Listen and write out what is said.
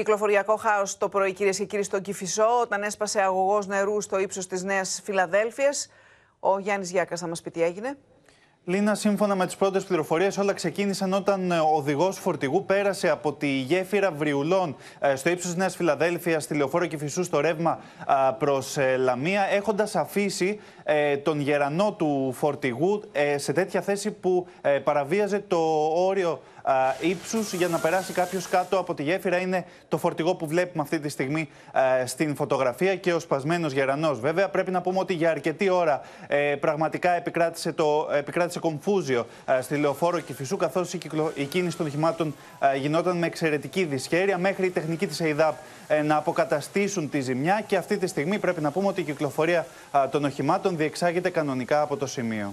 Κυκλοφοριακό χάος το πρωί, κυρίες και κύριοι, στο Κυφισό, όταν έσπασε αγωγός νερού στο ύψος της Νέας Φιλαδέλφιας. Ο Γιάννης Γιάκας θα μας πει τι έγινε. Λίνα, σύμφωνα με τις πρώτες πληροφορίες, όλα ξεκίνησαν όταν ε, ο οδηγός φορτηγού πέρασε από τη γέφυρα Βριουλών ε, στο ύψος της Νέας Φιλαδέλφιας, στη λεωφόρο Κυφισού, στο ρεύμα προς ε, Λαμία, έχοντας αφήσει τον γερανό του φορτηγού σε τέτοια θέση που παραβίαζε το όριο ύψους για να περάσει κάποιος κάτω από τη γέφυρα. Είναι το φορτηγό που βλέπουμε αυτή τη στιγμή στην φωτογραφία και ο σπασμένος γερανός. Βέβαια, πρέπει να πούμε ότι για αρκετή ώρα ε, πραγματικά επικράτησε, το, επικράτησε κομφούζιο στη λεωφόρο Κυφισού, καθώς η, η κίνηση των οχημάτων γινόταν με εξαιρετική δυσχέρεια μέχρι η τεχνική της ΕΙΔΑΠ ε, να αποκαταστήσουν τη ζημιά και αυτή τη στιγμή πρέπει να πούμε ότι η κυκλοφορία των οχημάτων διεξάγεται κανονικά από το σημείο.